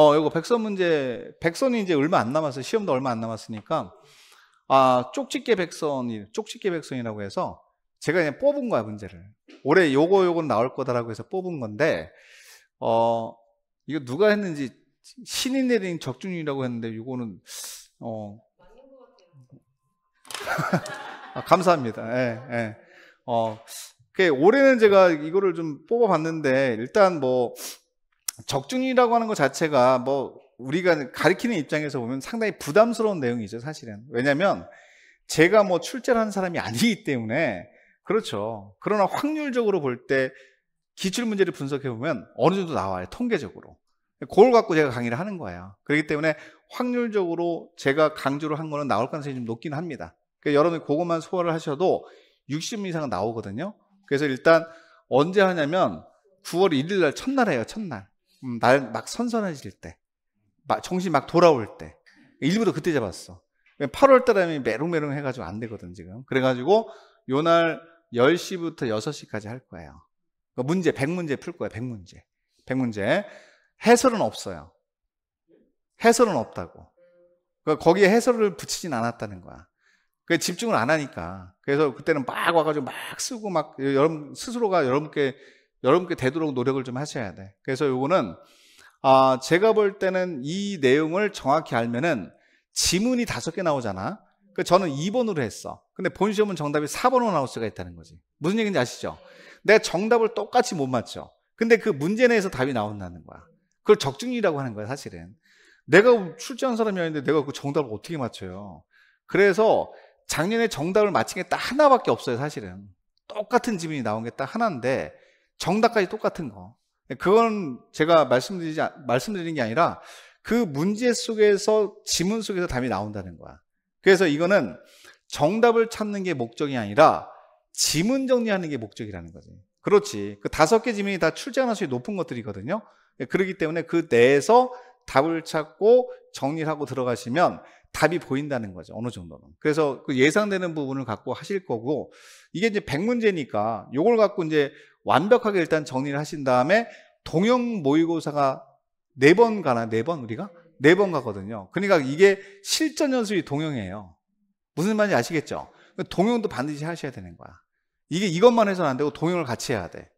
어, 이거 백선 문제, 백선이 이제 얼마 안 남았어요. 시험도 얼마 안 남았으니까. 아, 쪽집게 백선이, 쪽집게 백선이라고 해서 제가 그냥 뽑은 거야, 문제를. 올해 요거, 요건 나올 거다라고 해서 뽑은 건데, 어, 이거 누가 했는지 신이 내린 적중이라고 했는데, 요거는 어. 아, 감사합니다. 예, 예. 어, 그, 올해는 제가 이거를 좀 뽑아봤는데, 일단 뭐, 적중이라고 하는 것 자체가 뭐 우리가 가리키는 입장에서 보면 상당히 부담스러운 내용이죠, 사실은. 왜냐면 제가 뭐 출제를 하는 사람이 아니기 때문에 그렇죠. 그러나 확률적으로 볼 때 기출 문제를 분석해 보면 어느 정도 나와요, 통계적으로. 그걸 갖고 제가 강의를 하는 거예요. 그렇기 때문에 확률적으로 제가 강조를 한 거는 나올 가능성이 좀 높긴 합니다. 그러니까 여러분이 그것만 소화를 하셔도 60분 이상은 나오거든요. 그래서 일단 언제 하냐면 9월 1일 날 첫날 에요 첫날. 말, 음, 막 선선해질 때, 막 정신 막 돌아올 때, 일부러 그때 잡았어. 8월 달에 메롱메롱 해가지고 안 되거든, 지금. 그래가지고 요날 10시부터 6시까지 할 거예요. 그 문제, 100문제 풀거예요 100문제. 100문제. 해설은 없어요. 해설은 없다고. 그까 그러니까 거기에 해설을 붙이진 않았다는 거야. 그 집중을 안 하니까. 그래서 그때는 막 와가지고 막 쓰고 막 여러분 스스로가 여러분께 여러분께 되도록 노력을 좀 하셔야 돼. 그래서 요거는 아, 제가 볼 때는 이 내용을 정확히 알면은 지문이 다섯 개 나오잖아. 그 저는 2번으로 했어. 근데 본 시험은 정답이 4번으로 나올 수가 있다는 거지. 무슨 얘기인지 아시죠? 내가 정답을 똑같이 못 맞죠. 근데 그 문제 내에서 답이 나온다는 거야. 그걸 적중이라고 하는 거야, 사실은. 내가 출제한 사람이 아닌데 내가 그 정답을 어떻게 맞춰요? 그래서 작년에 정답을 맞힌 게 딱 하나밖에 없어요, 사실은. 똑같은 지문이 나온 게 딱 하나인데 정답까지 똑같은 거. 그건 제가 말씀드리지, 말씀드리는 게 아니라 그 문제 속에서 지문 속에서 답이 나온다는 거야. 그래서 이거는 정답을 찾는 게 목적이 아니라 지문 정리하는 게 목적이라는 거지. 그렇지. 그 다섯 개 지문이 다 출제 가능성이 높은 것들이거든요. 그렇기 때문에 그 내에서 답을 찾고 정리 하고 들어가시면 답이 보인다는 거죠. 어느 정도는. 그래서 그 예상되는 부분을 갖고 하실 거고 이게 이제 100문제니까 요걸 갖고 이제 완벽하게 일단 정리를 하신 다음에 동영 모의고사가 네 번 가나 네 번 우리가 네 번 가거든요. 그러니까 이게 실전 연습이 동영이에요. 무슨 말인지 아시겠죠? 동영도 반드시 하셔야 되는 거야. 이게 이것만 해서는 안 되고 동영을 같이 해야 돼.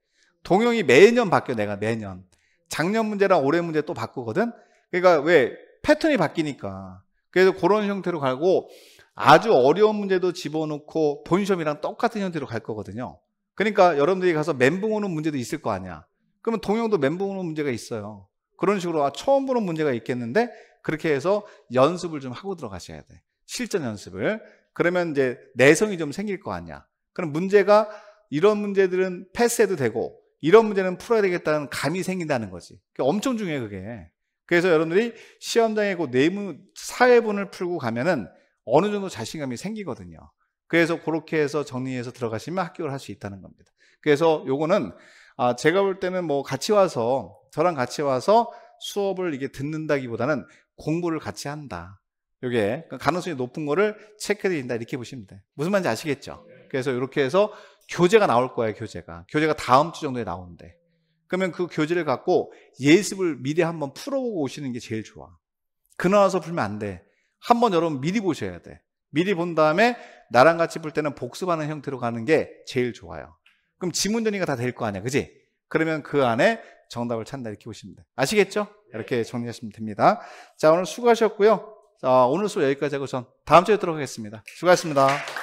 동영이 매년 바뀌어 내가 매년. 작년 문제랑 올해 문제 또 바꾸거든. 그러니까 왜 패턴이 바뀌니까 그래서 그런 형태로 가고 아주 어려운 문제도 집어넣고 본시험이랑 똑같은 형태로 갈 거거든요. 그러니까 여러분들이 가서 멘붕 오는 문제도 있을 거 아니야. 그러면 동영도 멘붕 오는 문제가 있어요. 그런 식으로 아, 처음 보는 문제가 있겠는데 그렇게 해서 연습을 좀 하고 들어가셔야 돼. 실전 연습을. 그러면 이제 내성이 좀 생길 거 아니야. 그럼 문제가 이런 문제들은 패스해도 되고 이런 문제는 풀어야 되겠다는 감이 생긴다는 거지. 엄청 중요해 그게. 그래서 여러분들이 시험장에 내문 그 사회분을 풀고 가면은 어느 정도 자신감이 생기거든요. 그래서 그렇게 해서 정리해서 들어가시면 합격을 할 수 있다는 겁니다. 그래서 요거는 아 제가 볼 때는 뭐 같이 와서 저랑 같이 와서 수업을 이게 듣는다기보다는 공부를 같이 한다. 요게 그 가능성이 높은 거를 체크해 드린다 이렇게 보시면 돼. 무슨 말인지 아시겠죠? 그래서 이렇게 해서 교재가 나올 거예요, 교재가. 교재가 다음 주 정도에 나온대. 그러면 그 교재를 갖고 예습을 미리 한번 풀어보고 오시는 게 제일 좋아. 그날 와서 풀면 안 돼. 한번 여러분 미리 보셔야 돼. 미리 본 다음에 나랑 같이 풀 때는 복습하는 형태로 가는 게 제일 좋아요. 그럼 지문 정리가 다 될 거 아니야, 그지? 그러면 그 안에 정답을 찾는다 이렇게 보시면 돼. 아시겠죠? 이렇게 정리하시면 됩니다. 자, 오늘 수고하셨고요. 자, 오늘 수업 여기까지 하고 전 다음 주에 들어가겠습니다. 수고하셨습니다.